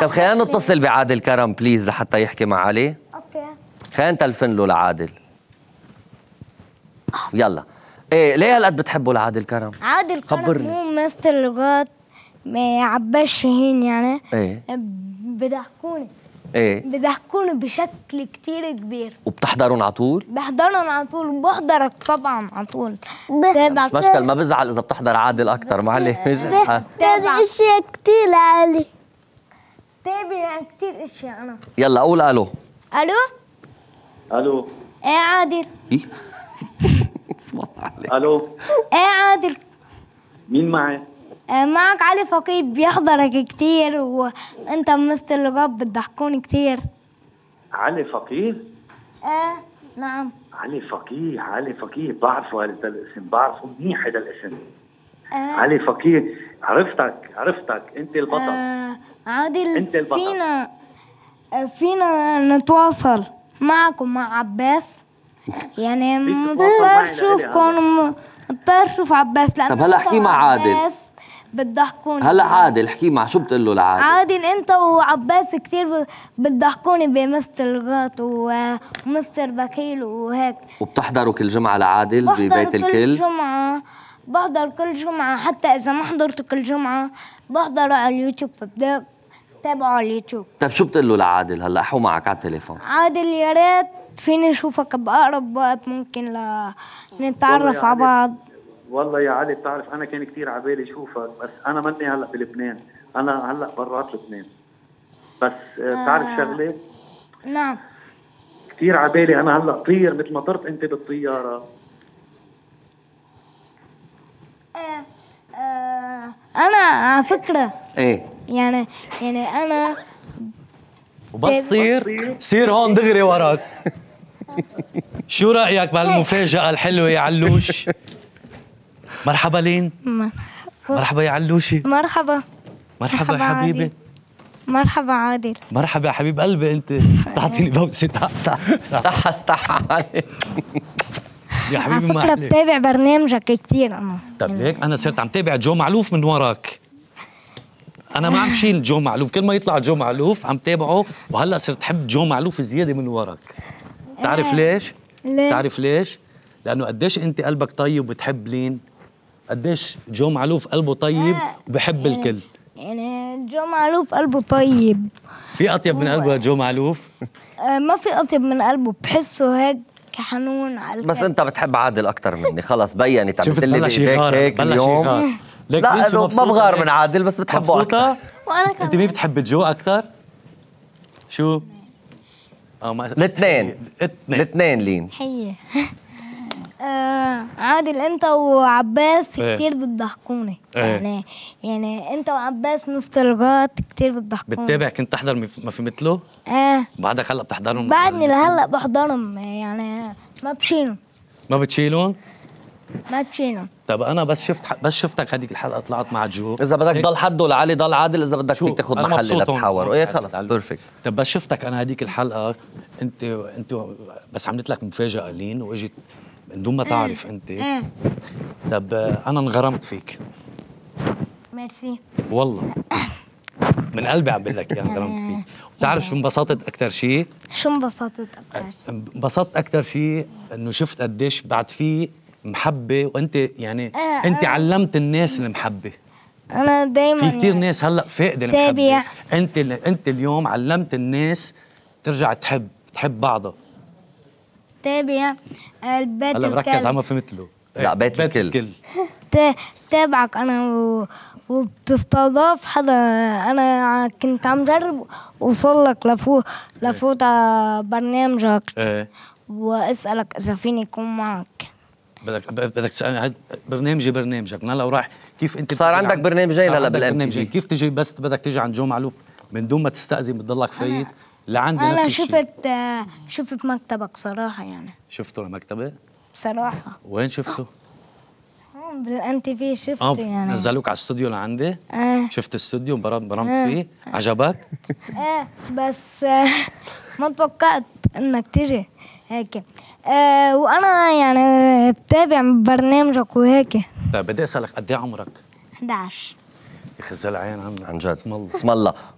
طيب خلينا نتصل بعادل كرم بليز لحتى يحكي مع علي اوكي خلينا نتلفن له لعادل يلا ايه ليه هالقد بتحبوا لعادل كرم؟ عادل كرم هو ممثل لغات عباس شاهين يعني ايه بضحكوني ايه بضحكوني بشكل كتير كبير وبتحضرهم على طول؟ بحضرهم على طول وبحضرك طبعا على طول مش مشكل ما بزعل اذا بتحضر عادل اكثر معلش مش اشياء كتير عالي تابي عن يعني كثير اشياء انا يلا قول الو الو الو ايه عادل ايه اسمع عليك الو ايه عادل مين معي؟ إيه، معك علي فقيب بيحضرك كتير وانت مستر الرب بتضحكون كتير علي فقيه؟ ايه نعم علي فقيه علي فقيه بعرفه هذا الاسم بعرفه منيح هذا الاسم آه. علي فقيه عرفتك عرفتك انت البطل آه. عادل فينا فينا نتواصل معكم مع عباس يعني مضطر اشوف مضطر اشوف عباس لانه طب هلا احكي مع عادل بتضحكوني هلا عادل احكي مع شو بتقول له لعادل عادل انت وعباس كثير بتضحكوني بمستر غاط ومستر بكيل وهيك وبتحضروا كل جمعه لعادل ببيت الكل كل جمعه بحضر كل جمعه حتى اذا ما حضرت كل جمعه بحضر على اليوتيوب بتابعه على اليوتيوب طيب شو بتقول له لعادل هلا احو معك على التليفون عادل يا ريت فيني اشوفك باقرب وقت ممكن لنتعرف على بعض والله يا علي بتعرف انا كان كثير على بالي اشوفك بس انا مني هلا بلبنان انا هلا برات لبنان بس آه، بتعرف آه. شغله نعم كثير على بالي انا هلا طير مثل ما طرت انت بالطياره ايه آه. انا على فكره ايه يعني يعني انا وبس طير سير هون دغري وراك شو رايك بهالمفاجاه الحلوه يا علوش مرحبا لين مرحبا يا علوشي مرحبا مرحبا, حبيبي مرحبا عادل مرحبا يا حبيب قلبي انت تعطيني بوسه استحى استحى يا حبيبي على فكره بتابع برنامجك كثير انا طب ليك انا صرت عم تابع جو معلوف من وراك انا ما عم شيل جو معلوف كل ما يطلع جو معلوف عم تابعه وهلا صرت حب جو معلوف زياده من ورك بتعرف آه. ليش ليه؟ بتعرف ليش لانه قديش انت قلبك طيب وبتحب لين قديش جو معلوف قلبه طيب آه. وبحب يعني الكل يعني جو معلوف قلبه طيب في اطيب من قلبه جو معلوف آه ما في اطيب من قلبه بحسه هيك حنون على الكل. بس انت بتحب عادل اكثر مني خلص بينت عم تقول لي هيك هيك اليوم لك لا انت ما بغار من عادل بس بتحبه مبسوطة؟ أكثر. وانا كمان انت مين بتحب جو اكثر؟ شو؟ اه ما الاثنين الاثنين الاثنين لين تحية آه عادل انت وعباس ايه. بتضحكوني ايه. يعني يعني انت وعباس مستلقات كثير بتضحكوني بتتابع كنت تحضر ما في مثله؟ ايه بعدك هلا بتحضرهم؟ بعدني لهلا بحضرهم يعني ما بشيلهم ما بتشيلهم؟ ماتشينا طب انا بس شفت بس شفتك هذيك الحلقه طلعت مع جو اذا بدك إيه؟ ضل حد لعلي ضل عادل اذا بدك فيك تاخذ محل لتحاور ايه خلص بيرفكت طب بس شفتك انا هذيك الحلقه انت انت بس عملت لك مفاجاه لين واجت من دون ما تعرف انت طب انا انغرمت فيك ميرسي والله من قلبي عم بقول لك اياها انغرمت يعني فيك بتعرف شو انبسطت اكثر شيء؟ شو انبسطت اكثر شيء؟ انبسطت اكثر شيء انه شفت قديش بعد في محبه وانت يعني آه،, آه انت علمت الناس المحبه انا دايما في كثير ناس هلا فاقده المحبه تابع. انت انت اليوم علمت الناس ترجع تحب تحب بعضها تابع البيت هلا بركز على ما فهمت له لا إيه، بيت الكل, الكل. تابعك انا و... وبتستضاف حدا انا كنت عم جرب اوصل لك لفوت إيه. لفوت برنامجك ايه. واسالك اذا فيني اكون معك بدك بدك تسالني برنامجي برنامجك إيه هلا راح كيف انت صار عندك برنامجين هلا بالام كيف تجي بس بدك تجي عند جو معلوف من دون ما تستاذن بتضلك فايت لعندي انا نفس شفت آه شفت مكتبك صراحه يعني شفته المكتبه بصراحه وين شفته؟ بالان تي في شفته آه يعني نزلوك على الاستوديو لعندي؟ آه شفت الاستوديو برمت آه فيه؟ عجبك؟ ايه بس آه ما توقعت انك تجي هيك أه وانا يعني بتابع برنامجك وهيك طيب بدي اسالك قد ايه عمرك؟ 11 يا خزال عين عمي عن جد اسم الله